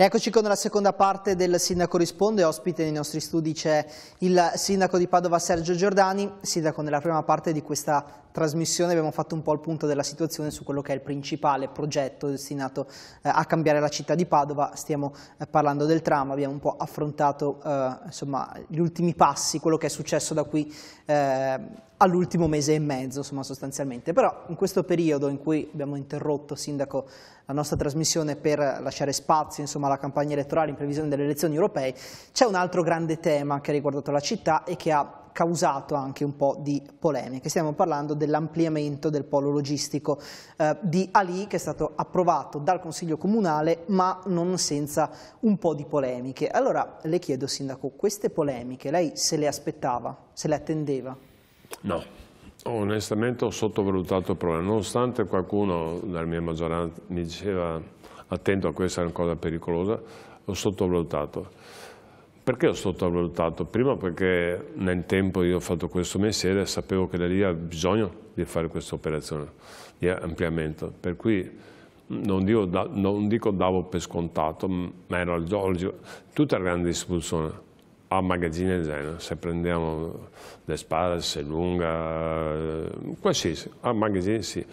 Eccoci con la seconda parte del Sindaco Risponde, ospite nei nostri studi c'è il Sindaco di Padova Sergio Giordani, Sindaco nella prima parte di questa trasmissione abbiamo fatto un po' il punto della situazione su quello che è il principale progetto destinato eh, a cambiare la città di Padova, stiamo eh, parlando del tram, abbiamo un po' affrontato eh, insomma, gli ultimi passi, quello che è successo da qui all'ultimo mese e mezzo insomma, sostanzialmente, però in questo periodo in cui abbiamo interrotto Sindaco la nostra trasmissione per lasciare spazio insomma, alla campagna elettorale in previsione delle elezioni europee, c'è un altro grande tema che ha riguardato la città e che ha causato anche un po' di polemiche. Stiamo parlando dell'ampliamento del polo logistico eh, di Ali che è stato approvato dal Consiglio Comunale ma non senza un po' di polemiche. Allora le chiedo Sindaco, queste polemiche lei se le aspettava, se le attendeva? No, onestamente ho sottovalutato il problema, nonostante qualcuno della mia maggioranza mi diceva attento a questa è una cosa pericolosa, l'ho sottovalutato perché ho sottovalutato? Prima perché nel tempo io ho fatto questo mestiere e sapevo che da lì ha bisogno di fare questa operazione di ampliamento, per cui non dico, non dico davo per scontato, ma era logico. Tutta la grande distribuzione a magazzini genere. se prendiamo le sparse, lunga, eh, qualsiasi, a magazzini sì,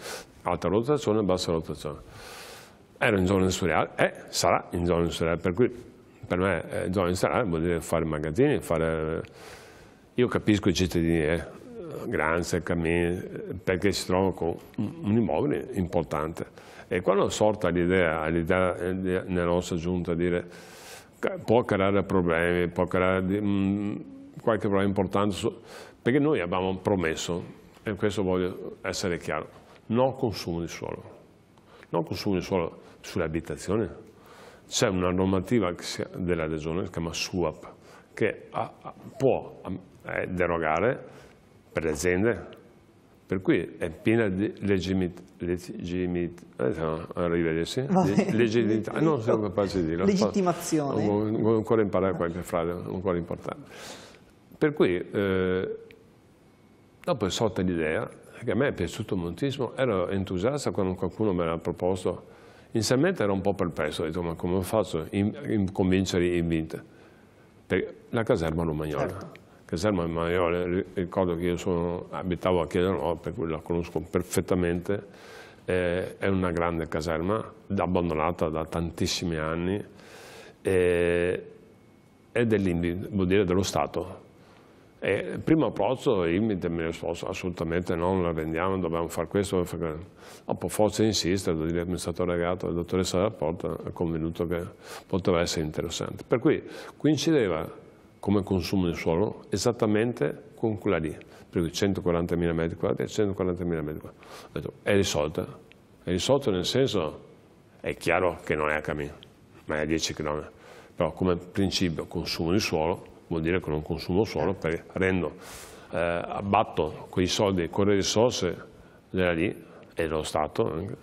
alta rotazione, bassa rotazione. Era in zona industriale e eh, sarà in zona industriale, per cui per me eh, zona insalare vuol dire fare magazzini, fare... Io capisco i cittadini, eh, Granze, Camini, perché si trovano con un immobile importante. E quando sorta l'idea l'idea nella nostra giunta di dire può creare problemi, può creare mh, mm, qualche problema importante, su, perché noi abbiamo promesso, e questo voglio essere chiaro, no consumo di suolo. No consumo di suolo sulle abitazioni, c'è una normativa della regione, che si chiama SUAP, che può eh, derogare per le aziende, per cui è piena di legittimità, arrivederci, arrivedersi, legittimità, ah, sono capace di dirlo. Legittimazione. Voglio ancora imparare qualche frase, ancora importante. Per cui, eh, dopo è sorta l'idea, che a me è piaciuto moltissimo, ero entusiasta quando qualcuno me l'ha proposto, Inizialmente ero un po' perplesso, ho detto ma come faccio a convincere i Vint? Perché la caserma Romagnola. Certo. Caserma Romagnola, ricordo che io sono, abitavo a Chiesa Nuova, per cui la conosco perfettamente, eh, è una grande caserma, abbandonata da tantissimi anni, eh, è vuol dire dello Stato, e primo approccio il limite me ne sposto, assolutamente non la vendiamo, dobbiamo fare questo, dobbiamo fare quello. Dopo forza insiste, è stato ragato, la dottoressa della porta ha convenuto che poteva essere interessante. Per cui coincideva come consumo di suolo esattamente con quella lì, per cui 140.000 metri quadrati e 140.000 metri quadrati. Ho detto, è risolta, è risolta nel senso, è chiaro che non è a cammino, ma è a 10 km, però come principio consumo di suolo vuol dire che non consumo suolo perché rendo, eh, abbatto quei soldi, quelle risorse della lì e dello Stato, anche,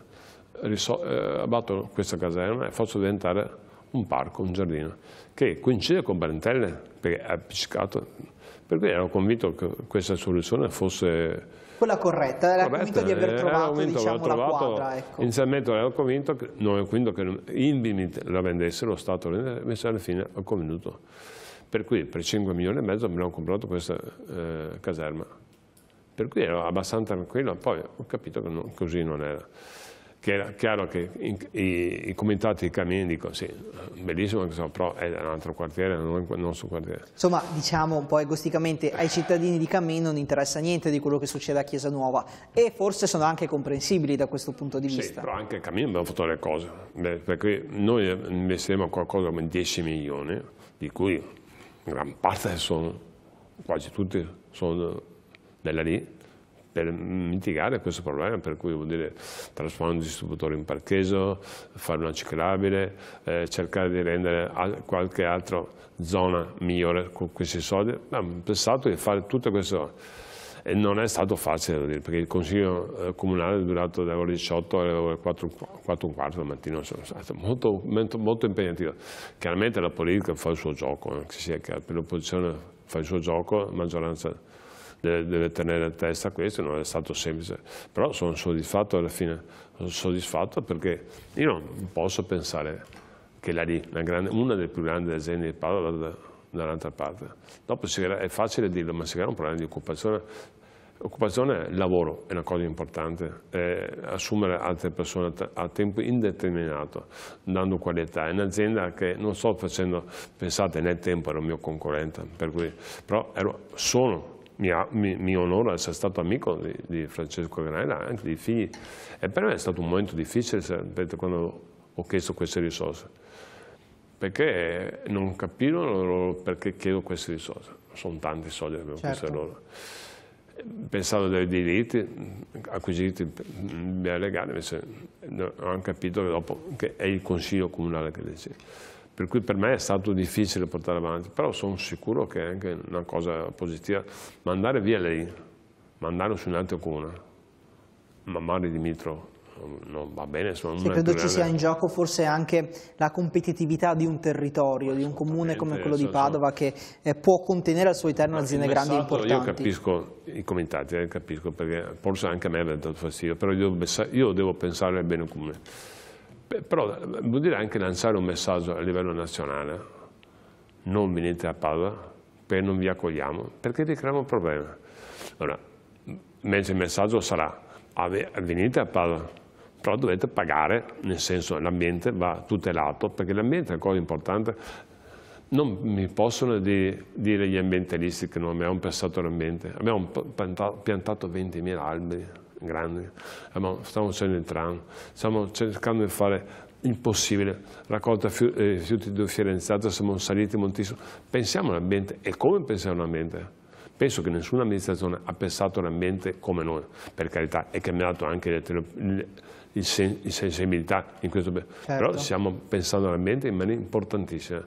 riso, eh, abbatto questa caserma e faccio diventare un parco, un giardino, che coincide con Barentelle perché è appiccicato, per cui ero convinto che questa soluzione fosse quella corretta, era corretta, convinto di aver trovato, convinto, diciamo, trovato, quadra, ecco. Inizialmente ero convinto che, non, quindi che Inbimit la vendesse, lo Stato la vendesse, invece alla fine ho convenuto per cui per 5 milioni e mezzo abbiamo comprato questa eh, caserma. Per cui ero abbastanza tranquillo, poi ho capito che non, così non era. Che era chiaro che in, i, i, comitati di cammini, dicono sì, bellissimo, però è un altro quartiere, non, non sul quartiere. Insomma, diciamo un po' agosticamente, ai cittadini di Camini non interessa niente di quello che succede a Chiesa Nuova e forse sono anche comprensibili da questo punto di vista. Sì, però anche a Camini abbiamo fatto le cose, perché noi investiamo qualcosa come 10 milioni, di cui gran parte sono, quasi tutti sono nella lì per mitigare questo problema, per cui vuol dire trasformare un distributore in parcheggio, fare una ciclabile, eh, cercare di rendere qualche altra zona migliore con questi soldi. Abbiamo pensato di fare tutto questo non è stato facile, da dire, perché il consiglio eh, comunale è durato dalle ore 18 alle ore 4, 4 quarto del mattino, sono stato molto, molto impegnativo. Chiaramente la politica fa il suo gioco, eh, che sia chiaro, l'opposizione fa il suo gioco, la maggioranza deve, deve tenere a testa questo, non è stato semplice, però sono soddisfatto alla fine, sono soddisfatto perché io non posso pensare che la, una, grande, una delle più grandi aziende di Padova dall'altra parte. Dopo è facile dirlo, ma si crea un problema di occupazione. Occupazione, lavoro è una cosa importante, è assumere altre persone a tempo indeterminato, dando qualità. È un'azienda che non sto facendo, pensate, nel tempo ero mio concorrente, per cui, però ero, sono mi, mi, mi onora essere stato amico di, di Francesco Granella, anche dei figli. E per me è stato un momento difficile quando ho chiesto queste risorse perché non capivano loro perché chiedo queste risorse. Sono tanti soldi che abbiamo certo. chiesto loro. Pensavano dei diritti acquisiti in mm, via legale, invece hanno capito che dopo che è il Consiglio Comunale che decide. Per cui per me è stato difficile portare avanti, però sono sicuro che è anche una cosa positiva. Mandare via lei, mandarlo su un altro comune, Mamari Dimitro, non va bene. Insomma, sì, credo ci sia in gioco forse anche la competitività di un territorio, di un comune come quello di Padova che eh, può contenere al suo interno aziende grandi e importanti. Io capisco i commenti, eh, capisco perché forse anche a me aveva dato fastidio, però io devo, io devo pensare al bene comune. Però eh, vuol dire anche lanciare un messaggio a livello nazionale, non venite a Padova perché non vi accogliamo, perché vi creiamo un problema. Allora, invece il messaggio sarà venite a Padova però dovete pagare, nel senso l'ambiente va tutelato, perché l'ambiente è una cosa importante, non mi possono dire gli ambientalisti che non abbiamo pensato all'ambiente, abbiamo piantato 20.000 alberi grandi, stiamo facendo il tram, stiamo cercando di fare impossibile, raccolta eh, rifiuti differenziata, siamo saliti moltissimo, pensiamo all'ambiente e come pensiamo all'ambiente? Penso che nessuna amministrazione ha pensato all'ambiente come noi, per carità, è cambiato anche le, sen, sensibilità in questo certo. però stiamo pensando all'ambiente in maniera importantissima.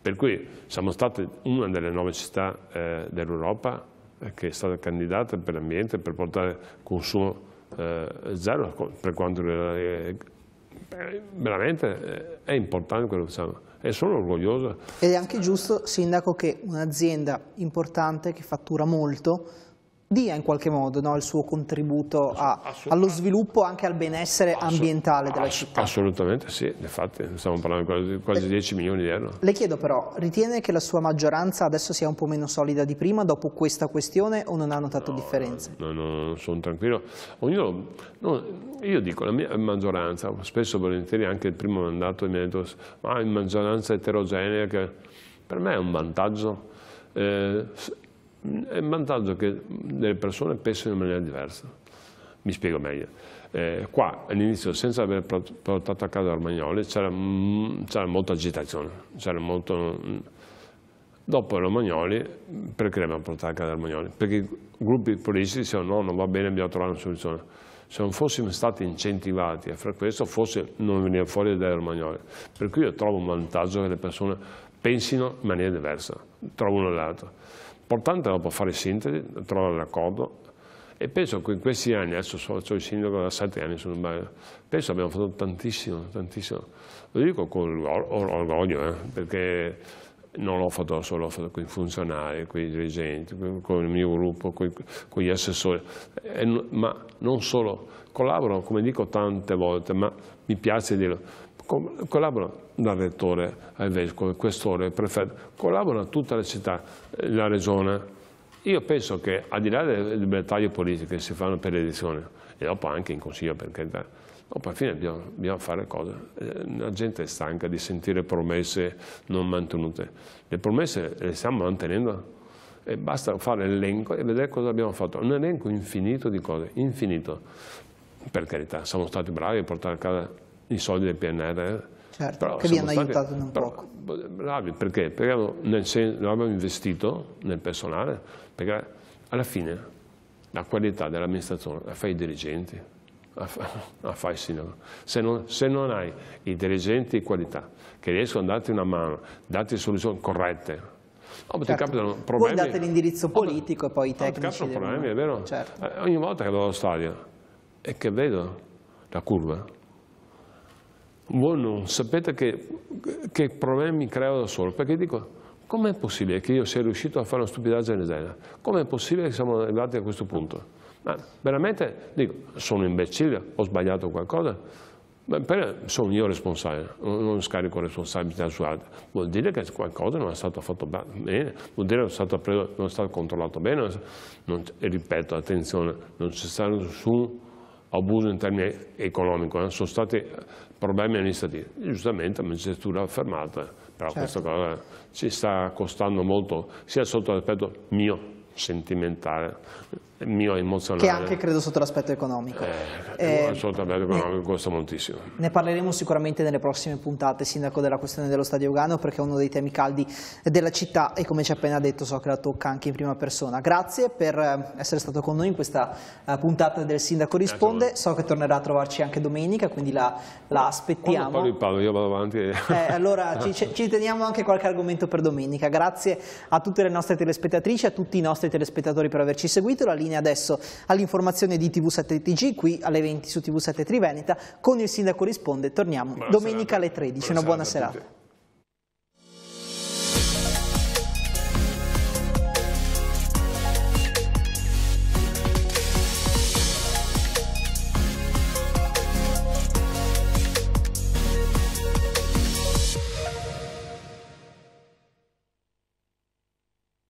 Per cui siamo state una delle nove città eh, dell'Europa eh, che è stata candidata per l'ambiente, per portare consumo eh, zero per quanto riguarda... Eh, veramente eh, è importante quello che facciamo e sono orgogliosa. Ed è anche giusto, Sindaco, che un'azienda importante che fattura molto dia in qualche modo no, il suo contributo a, allo sviluppo anche al benessere ambientale della città. Assolutamente sì, infatti stiamo parlando di quasi, 10 milioni di euro. Le chiedo però, ritiene che la sua maggioranza adesso sia un po' meno solida di prima dopo questa questione o non ha notato no, differenze? No, no, no, sono tranquillo. Ognuno, no, io dico, la mia maggioranza, spesso e volentieri anche il primo mandato mi ha detto ma ah, maggioranza eterogenea che per me è un vantaggio. Eh, è un vantaggio che le persone pensano in maniera diversa. Mi spiego meglio. Eh, qua all'inizio, senza aver portato a casa Romagnoli, c'era, molta agitazione, c'era molto... Mm. Dopo Romagnoli, perché abbiamo portato a casa Romagnoli? Perché i gruppi politici dicevano no, non va bene, dobbiamo trovare una soluzione. Se non fossimo stati incentivati a fare questo, forse non veniva fuori l'idea Romagnoli. Per cui io trovo un vantaggio che le persone pensino in maniera diversa, trovo trovano l'altro importante dopo fare sintesi, trovare l'accordo e penso che in questi anni, adesso sono, sono il sindaco da sette anni, sono, penso abbiamo fatto tantissimo, tantissimo. Lo dico con orgoglio, eh, perché non l'ho fatto solo, l'ho fatto con i funzionari, con i dirigenti, con il mio gruppo, con, con gli assessori, e, ma non solo, collaborano come dico tante volte, ma mi piace dirlo, collaborano dal rettore al vescovo, il questore, il prefetto, collaborano tutta la città, eh, la regione. Io penso che al di là delle libertà politiche che si fanno per l'edizione, e dopo anche in consiglio per carità, dopo alla fine dobbiamo, bisogna fare cose. Eh, la gente è stanca di sentire promesse non mantenute. Le promesse le stiamo mantenendo? E basta fare l'elenco e vedere cosa abbiamo fatto. Un elenco infinito di cose, infinito. Per carità, siamo stati bravi a portare a casa i soldi del PNR. Eh. Certo, però che vi hanno stati, aiutato un però, poco. Eh, bravi, perché? Perché avevamo, senso, avevamo investito nel personale, perché alla fine la qualità dell'amministrazione la fai i dirigenti, la fai il sindaco. Se non, se non hai i dirigenti di qualità che riescono a darti una mano, darti soluzioni corrette, Oh, certo. Poi date l'indirizzo politico oh, e poi i tecnici. Ma ti No, problemi, è vero? Certo. Eh, ogni volta che vado allo stadio e che vedo la curva, voi non sapete che, che problemi creo da solo, perché dico, com'è possibile che io sia riuscito a fare una stupidaggine del Com'è possibile che siamo arrivati a questo punto? Ma veramente, dico, sono imbecille, ho sbagliato qualcosa, ma sono io responsabile, non scarico responsabilità su altri. Vuol dire che qualcosa non è stato fatto bene, vuol dire che non è stato, preso, non è stato controllato bene. Non, ripeto, attenzione, non c'è stato nessun abuso in termini economici, eh? sono stati eh, problemi amministrativi. E giustamente la magistratura ha affermato, eh, però certo. questa cosa ci sta costando molto sia sotto l'aspetto mio sentimentale mio emozionale. Che anche credo sotto l'aspetto economico. Eh, eh, sotto l'aspetto economico costa moltissimo. Ne parleremo sicuramente nelle prossime puntate, Sindaco, della questione dello Stadio Ugano, perché è uno dei temi caldi della città e come ci ha appena detto so che la tocca anche in prima persona. Grazie per eh, essere stato con noi in questa eh, puntata del Sindaco Risponde, so che tornerà a trovarci anche domenica, quindi la, la aspettiamo. Quando parlo, io vado avanti. E... Eh, allora ci, ci teniamo anche qualche argomento per domenica. Grazie a tutte le nostre telespettatrici, a tutti i nostri telespettatori per averci seguito. La linea linea adesso all'informazione di TV7TG qui alle 20 su TV7 Triveneta. Con il sindaco risponde, torniamo buona domenica serata. alle 13. Buona Una buona serata.